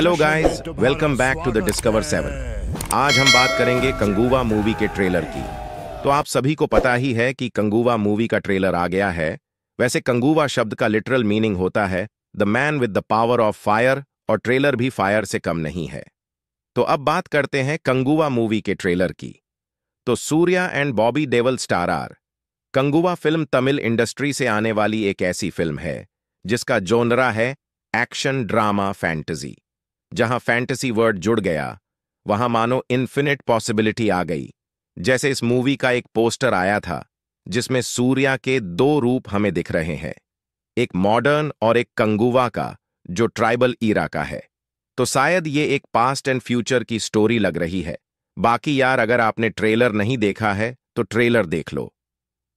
Hello guys welcome back to the discover seven आज हम बात करेंगे कंगुवा मूवी के ट्रेलर की तो आप सभी को पता ही है कि कंगुवा मूवी का ट्रेलर आ गया है वैसे कंगुवा शब्द का लिटरल मीनिंग होता है the man with the power of fire और ट्रेलर भी फायर से कम नहीं है तो अब बात करते हैं कंगुवा मूवी के ट्रेलर की तो Suriya and Bobby Deol starrer Kanguva film Tamil industry से आने वाली एक ऐसी फिल्म है जिसका जोनरा है एक्शन ड्रामा फैंटेजी जहां फैंटेसी वर्ड जुड़ गया वहां मानो इन्फिनिट पॉसिबिलिटी आ गई जैसे इस मूवी का एक पोस्टर आया था जिसमें सूर्या के दो रूप हमें दिख रहे हैं एक मॉडर्न और एक कंगुवा का जो ट्राइबल ईरा का है तो शायद ये एक पास्ट एंड फ्यूचर की स्टोरी लग रही है बाकी यार अगर आपने ट्रेलर नहीं देखा है तो ट्रेलर देख लो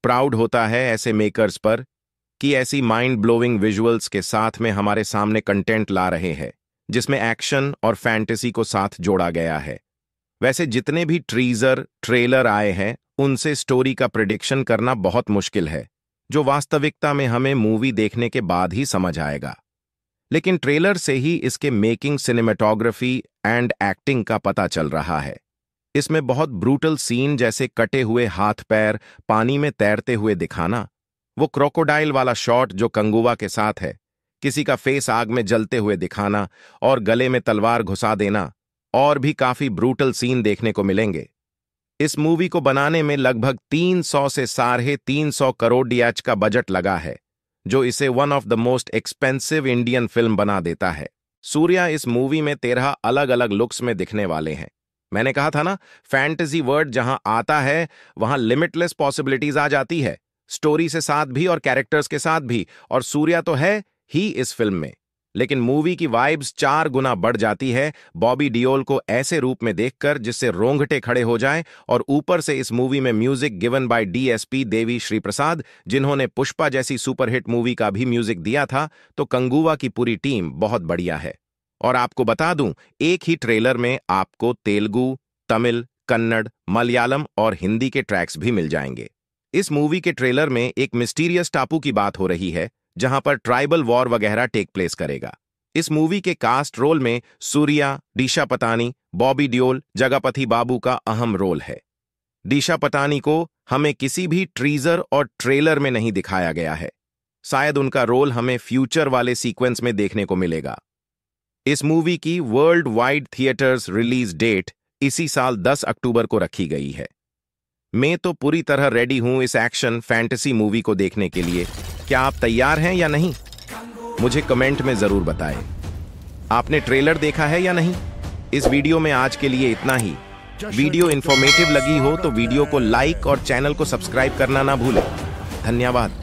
प्राउड होता है ऐसे मेकर्स पर कि ऐसी माइंड ब्लोइंग विजुअल्स के साथ में हमारे सामने कंटेंट ला रहे हैं जिसमें एक्शन और फैंटेसी को साथ जोड़ा गया है वैसे जितने भी ट्रीजर ट्रेलर आए हैं उनसे स्टोरी का प्रिडिक्शन करना बहुत मुश्किल है जो वास्तविकता में हमें मूवी देखने के बाद ही समझ आएगा लेकिन ट्रेलर से ही इसके मेकिंग सिनेमेटोग्राफी एंड एक्टिंग का पता चल रहा है इसमें बहुत ब्रूटल सीन जैसे कटे हुए हाथ पैर पानी में तैरते हुए दिखाना वो क्रोकोडाइल वाला शॉट जो कंगुवा के साथ है किसी का फेस आग में जलते हुए दिखाना और गले में तलवार घुसा देना और भी काफी ब्रूटल सीन देखने को मिलेंगे इस मूवी को बनाने में लगभग 300 से साढ़े तीन करोड़ डीएच का बजट लगा है जो इसे one of the most expensive Indian film बना देता है सूर्या इस मूवी में तेरह अलग अलग लुक्स में दिखने वाले हैं मैंने कहा था ना फैंटेसी वर्ड जहां आता है वहां लिमिटलेस पॉसिबिलिटीज आ जाती है स्टोरी से साथ भी और कैरेक्टर्स के साथ भी और सूर्या तो है ही इस फिल्म में लेकिन मूवी की वाइब्स चार गुना बढ़ जाती है बॉबी डियोल को ऐसे रूप में देखकर जिससे रोंगटे खड़े हो जाएं और ऊपर से इस मूवी में music given by DSP Devi Shri Prasad जिन्होंने पुष्पा जैसी सुपरहिट मूवी का भी म्यूजिक दिया था तो कंगुवा की पूरी टीम बहुत बढ़िया है और आपको बता दूं एक ही ट्रेलर में आपको तेलुगु तमिल कन्नड़ मलयालम और हिंदी के ट्रैक्स भी मिल जाएंगे इस मूवी के ट्रेलर में एक मिस्टीरियस टापू की बात हो रही है जहां पर ट्राइबल वॉर वगैरह टेक प्लेस करेगा इस मूवी के कास्ट रोल में सूर्या डीशा पतानी बॉबी ड्योल जगापति बाबू का अहम रोल है डीशा पतानी को हमें किसी भी ट्रीजर और ट्रेलर में नहीं दिखाया गया है शायद उनका रोल हमें फ्यूचर वाले सीक्वेंस में देखने को मिलेगा इस मूवी की world wide theatres release date इसी साल 10 अक्टूबर को रखी गई है मैं तो पूरी तरह रेडी हूं इस एक्शन फैंटेसी मूवी को देखने के लिए क्या आप तैयार हैं या नहीं मुझे कमेंट में ज़रूर बताएं। आपने ट्रेलर देखा है या नहीं इस वीडियो में आज के लिए इतना ही वीडियो इन्फॉर्मेटिव लगी हो तो वीडियो को लाइक और चैनल को सब्सक्राइब करना ना भूलें धन्यवाद